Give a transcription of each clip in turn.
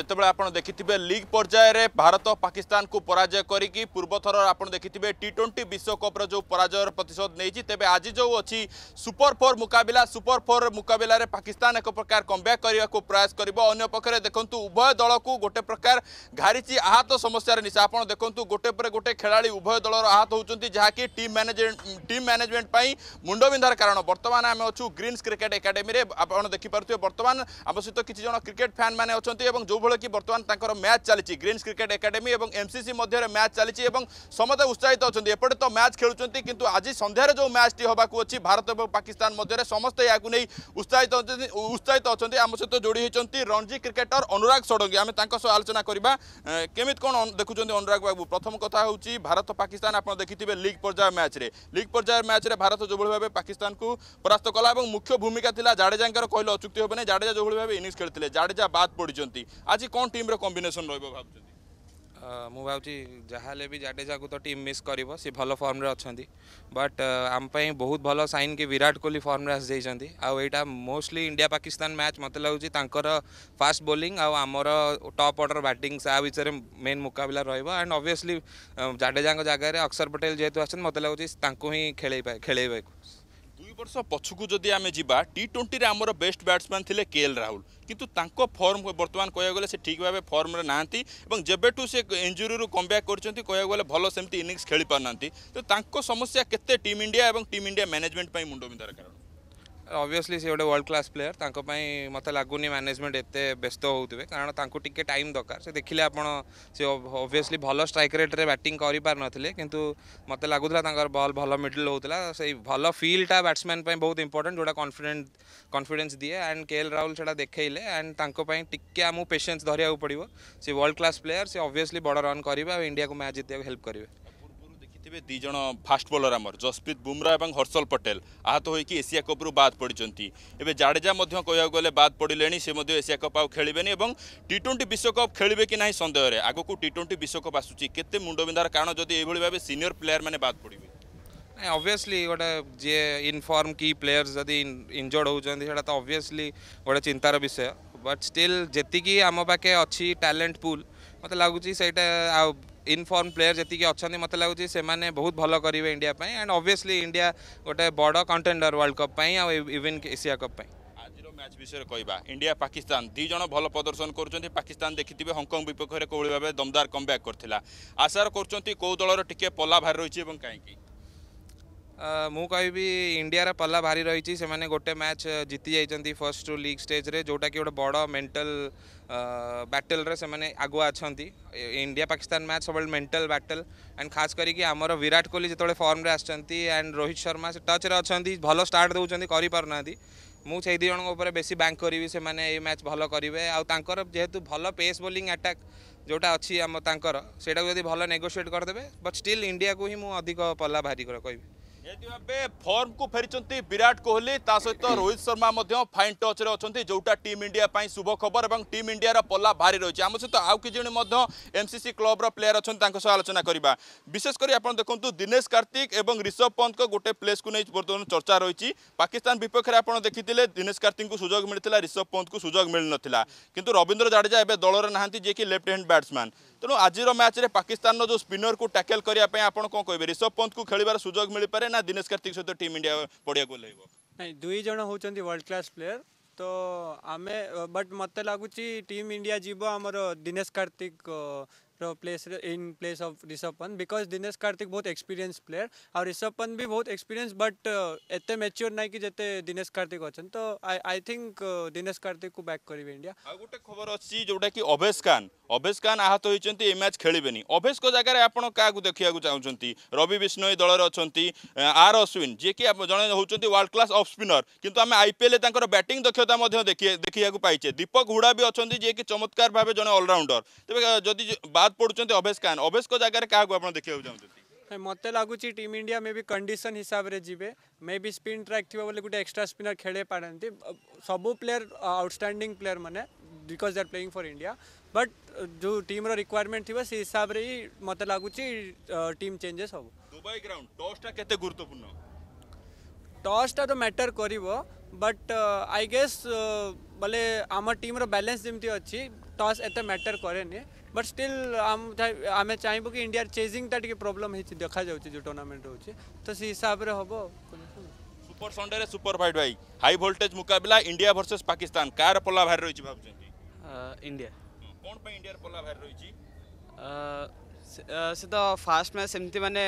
যেতবে আপনার দেখিবে লিগ পর্যায়ে ভারত পাকিস্তান কু পরাজয় করিকি পূর্বথর আপনার দেখিবে টি টোয়েন্টি বিশ্বকপর যে পরাজয়ের প্রতিশোধ নিয়েছি তবে আজ যে অছি সুপর ফোর মুকাবিলা সুপর ফোর মুকাবিলার পাকিস্তান এক প্রকার কমব্যাক করা প্রয়াস করব অন্য পক্ষে দেখুন উভয় দলকু গোটে প্রকার ঘাড়িছি আহত সমস্যার নিশা আপনার দেখুন গোটে পরে গোটে খেলাড়ি উভয় দলর আহত হচ্ছেন যা কি টিম ম্যানেজমেন্ট টিম ম্যানেজমেন্ট পাই মুন্ডবিন্ধার কারণ বর্তমানে আমি অছু গ্রিন্স ক্রিকেট একাডেমি আপনার দেখিপারে বর্তমান আমার সহ কিছু জন ক্রিকেট ফ্যান মানে অনেক এবং যেভাবে যেভাবে কি বর্তমান তাঁর ম্যাচ চালছে গ্রিন্স ক্রিকেট একাডেমি এবং এমসিসি মধ্যে ম্যাচ চালছে এবং সমস্ত উৎসাহিত অনেক এপটে তো ম্যাচ খেলুচার কিন্তু আজ সন্ধ্যার যে ম্যাচটি হওয়া অনেক ভারত এবং পাকিস্তান মধ্যে সমস্ত ইয়াকে উৎসাহিত উৎসাহিত অনেক আমার সহ যোড়ি হয়েছেন রঞ্জি ক্রিকেটর অনুরাগ ষড়ঙ্গী আমি তাঁর সহ আলোচনা করা কেমিতি কোণ দেখুম অনুরাগ বাবু প্রথম কথা হচ্ছে ভারত পাকিস্তান আপনার দেখি লিগ পর্যায়ের ম্যাচে লিগ পর্যায়ের ম্যাচে ভারত যেভাবে ভাবে পাকিস্তানকে পরাস্ত কলা এবং মুখ্য ভূমিকা লা জাডেজাঙ্কর কহিল অচুক্তি হবে না জাডেজা যেভাবে ভাবে ইনিংস খেলে জাডেজা বাদ পড়ছেন আজ आज कौन टीम कम्बेसन रुँ भाई जहाँ भी जाडेजा को तो टीम मिस कर सी भल फर्म्रे अच्छा बट आमपाई बहुत भल सन कि विराट कोहली फर्म्रे आई आईटा मोस्टली इंडिया पाकिस्तान मैच मत लगे फास्ट बोलींग आमर टप अर्डर बैटिंग विषय में मेन मुकबिला एंड अभीयसली जाडेजा जगह अक्षर पटेल जेहतु आते लगे ही खेल खेल दुई वर्ष पछकू जदि जी टी ट्वेंटी आम बेस्ट बैट्समैन थे के एल राहुल কিন্তু ତାଙ୍କ ଫର୍ମ ବର୍ତ୍ତମାନ କହିବାକୁ ଗଲେ ସେ ଠିକ୍ ଭାବେ ଫର୍ମରେ ନାହାନ୍ତି ଏବଂ ଯେବେଠୁ ସେ ଇଞ୍ଜୁରିରୁ କମ୍ବ୍ୟାକ୍ କରିଛନ୍ତି କହିବାକୁ ଗଲେ ଭଲ ସେମିତି ଇନିଂସ୍ ଖେଳିପାରୁନାହାନ୍ତି ତ ତାଙ୍କ ସମସ୍ୟା କେତେ ଟିମ୍ ଇଣ୍ଡିଆ ଏବଂ ଟିମ୍ ଇଣ୍ଡିଆ ମ୍ୟାନେଜମେଣ୍ଟ ପାଇଁ ମୁଣ୍ଡ ବିନ୍ଧାର କାରଣ ऑब्वियसली सी गोटे वर्ल्ड क्लास प्लेयर तक मत लगुन मैनेजमेंट एत व्यस्त होते कारण टी टाइम दरकार से देखिए आप आपसली भल स्ट्राइक रेट्रे में बैटिंग कर पार्थे कि मत लगुला बल भल मिडिल होता से भल फिल्टा बैट्समैन बहुत इंपोर्टेंट जो कन्फिडे कन्फिडेन्स दिए एंड के एल राहुल से देखे एंड टी आम पेसेंस धरिया पड़ो सी वर्ल्ड क्लास प्लेयर सी अभीयसली बड़ रन करेंगे इंडिया को मैच जितने हेल्प करेंगे ଜାଣିଥିବେ ଦୁଇ ଜଣ ଫାଷ୍ଟ ବୋଲର ଆମର ଜସପ୍ରୀତ ବୁମ୍ରା ଏବଂ ହର୍ଷଲ ପଟେଲ ଆହତ ହୋଇକି ଏସିଆ କପ୍ରୁ ବାଦ୍ ପଡ଼ିଛନ୍ତି ଏବେ ଜାଡ଼େଜା ମଧ୍ୟ କହିବାକୁ ଗଲେ ବାଦ୍ ପଡ଼ିଲେଣି ସେ ମଧ୍ୟ ଏସିଆ କପ୍ ଆଉ ଖେଳିବେନି ଏବଂ ଟି ଟ୍ୱେଣ୍ଟି ବିଶ୍ୱକପ୍ ଖେଳିବେ କି ନାହିଁ ସନ୍ଦେହରେ ଆଗକୁ ଟି ଟ୍ୱେଣ୍ଟି ବିଶ୍ୱକପ୍ ଆସୁଛି କେତେ ମୁଣ୍ଡବିନ୍ଧାର କାରଣ ଯଦି ଏଭଳି ଭାବେ ସିନିୟର ପ୍ଲେୟାରମାନେ ବାଦ୍ ପଡ଼ିବେ ନାଇଁ ଅବଭିୟସ୍ଲି ଗୋଟେ ଯିଏ ଇନଫର୍ମ କି ପ୍ଲେୟର୍ସ ଯଦି ଇଞ୍ଜର୍ଡ ହେଉଛନ୍ତି ସେଇଟା ତ ଅବଭିୟସ୍ଲି ଗୋଟେ ଚିନ୍ତାର ବିଷୟ ବଟ୍ ଷ୍ଟିଲ୍ ଯେତିକି ଆମ ପାଖେ ଅଛି ଟ୍ୟାଲେଣ୍ଟ ପୁଲ୍ ମୋତେ ଲାଗୁଛି ସେଇଟା ଆଉ इनफर्म प्लेयर जी अच्छा मत लगुच से बहुत भल करेंगे इंडिया एंड अभीयसली इंडिया गोटे बड़ contender world cup even Asia cup match ବିଷୟରେ କହିବା ଇଣ୍ଡିଆ ପାକିସ୍ତାନ ଦୁଇ ଜଣ ଭଲ ପ୍ରଦର୍ଶନ କରୁଛନ୍ତି ପାକିସ୍ତାନ ଦେଖିଥିବେ ହଂକଂ ବିପକ୍ଷରେ କୋଭଳି ଭାବେ ଦମଦାର କମ୍ବ୍ୟାକ୍ କରିଥିଲା ଆଶାର କରୁଛନ୍ତି କେଉଁ ଦଳର ଟିକିଏ ପଲା ଭାରି ରହିଛି ଏବଂ କାହିଁକି मु कह इंडिया पल्ला भारी रही गोटे मैच जीति जाती फर्स्ट टू लीग स्टेज रे जोटा कि गोटे बड़ मेंटल बैटल रे से आगुआ अच्छा इंडिया पाकिस्तान मैच सब मेंटल बैटल एंड खास करके आम विराट कोहली जो फर्म रे एंड रोहित शर्मा से टच अच्छा भल स्टार्ट दौर मुझे दिजों पर बेस बैंक करी से मैच भल करें जेहतु भल पेस बोली आटाक जोटा अच्छी से भल नेगोसीएट करदे बट स्टिल इंडिया को ही मुझे अधिक पल्ला भारी कह ଯେହେତୁ ଏବେ ଫର୍ମକୁ ଫେରିଛନ୍ତି ବିରାଟ କୋହଲି ତା ସହିତ ରୋହିତ ଶର୍ମା ମଧ୍ୟ ଫାଇନ୍ ଟଚ୍ରେ ଅଛନ୍ତି ଯେଉଁଟା ଟିମ୍ ଇଣ୍ଡିଆ ପାଇଁ ଶୁଭ ଖବର ଏବଂ ଟିମ୍ ଇଣ୍ଡିଆର ପଲ୍ଲା ଭାରି ରହିଛି ଆମ ସହିତ ଆଉ କିଛି ଜଣ ମଧ୍ୟ ଏମ୍ସିସି କ୍ଲବ୍ର ପ୍ଲେୟାର ଅଛନ୍ତି ତାଙ୍କ ସହ ଆଲୋଚନା କରିବା ବିଶେଷ କରି ଆପଣ ଦେଖନ୍ତୁ ଦିନେଶ କାର୍ତ୍ତିକ ଏବଂ ରିଷଭ ପନ୍ତଙ୍କ ଗୋଟେ ପ୍ଲେସ୍କୁ ନେଇ ବର୍ତ୍ତମାନ ଚର୍ଚ୍ଚା ରହିଛି ପାକିସ୍ତାନ ବିପକ୍ଷରେ ଆପଣ ଦେଖିଥିଲେ ଦିନେଶ କାର୍ତ୍ତିକଙ୍କୁ ସୁଯୋଗ ମିଳିଥିଲା ରିଷଭ ପନ୍ତଙ୍କୁ ସୁଯୋଗ ମିଳିନଥିଲା କିନ୍ତୁ ରବୀନ୍ଦ୍ର ଜାଡ଼େଜା ଏବେ ଦଳରେ ନାହାନ୍ତି ଯିଏକି ଲେଫ୍ଟ ହ୍ୟାଣ୍ଡ ବ୍ୟାଟ୍ସମ୍ୟାନ୍ ତେଣୁ ଆଜିର ମ୍ୟାଚ୍ରେ ପାକିସ୍ତାନର ଯେଉଁ ସ୍ପିନରକୁ ଟ୍ୟାକେଲ୍ କରିବା ପାଇଁ ଆପଣ କ'ଣ କହିବେ ରିଷଭ ପନ୍ତଙ୍କୁ ଖେଳିବାର ସୁଯୋଗ ମିଳିପାରେ ନା ନା ଦିନେଶ କାର୍ତ୍ତିକ ସହିତ ଟିମ୍ ଇଣ୍ଡିଆ ପଡ଼ିଆକୁ ଓହ୍ଲାଇବ ନାଇଁ ଦୁଇ ଜଣ ହେଉଛନ୍ତି ୱାର୍ଲଡ଼ କ୍ଲାସ୍ ପ୍ଲେୟର୍ ତ ଆମେ ବଟ୍ ମୋତେ ଲାଗୁଛି ଟିମ୍ ଇଣ୍ଡିଆ ଯିବ ଆମର Dinesh Karthik place in place of Rishabh Pant because Dinesh Karthik बहुत एक्सपीरियंस प्लेयर और ऋषभ पंत भी बहुत एक्सपीरियंस बट एते मैच्योर ना कि जिते दिनेश कार्तिक अच्छे तो आई थिंक दिनेश कार्तिक को बैक करेंगे इंडिया आ गोटे खबर अच्छी जोटा कि अभेश खान अभेश खान आहत होती ए मैच खेलेनि अभेश जगार आपड़ क्या देखा चाहते रवि विष्णोई दल अच्छा आर अश्विन जी कि जन होती वर्ल्ड क्लास अफ स्पिनर कितु आम आईपीएल बैटिंग दक्षता देखा पाइचे दीपक हुडा भी अच्छा जी कि चमत्कार भाव जन अलराउंडर तेज जदि बाद ବାଦ ପଡ଼ୁଛନ୍ତି ଅଭେଶ ଖାନ୍ ଅଭେଶଙ୍କ ଜାଗାରେ କାହାକୁ ଆପଣ ଦେଖିବାକୁ ଚାହୁଁଛନ୍ତି মতো লাগুচি টিম ইন্ডিয়া মে বি কন্ডিশন হিসাবে যাবে মে বি স্পিন ট্রাক থাকবে বলে গোটে এক্সট্রা স্পিনর খেলে পাড়তে সবু প্লেয়ার আউটস্টাণ্ডিং প্লেয়ার মানে because they are playing for India but যে টিম্র রিকোয়ারমেন্ট থাকবে সেই হিসাবে হি মতো লাগুচি টিম চেঞ্জেস হব দুবাই গ্রাউন্ড টসটা কেতে গুরুত্বপূর্ণ টসটা তো ম্যাটর করব বট আই গেস বলে আমার টিম্র ব্যালেন্স যেমি অছি টস এত ম্যাটর করেনি बट स्टिल आम चाहिए कि इंडिया चेजिंग टी प्रोब्लम हो देखा जो टूर्णमेंट हो तो से हिसाब से हम सुपर संडे सुपर फाइट भाई हाई भोल्टेज मुकाबला इंडिया भर्सेस पाकिस्तान कार पल्ला भारी रही भाव इंडिया कौन पर इंडिया पल्ला भारी रही से तो फास्ट मैच सेमती मैंने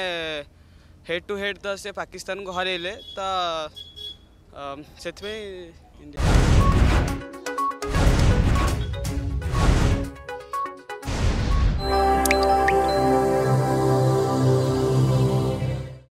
हेड टू हेड तो सी पाकिस्तान को हरइले तो से इंडिया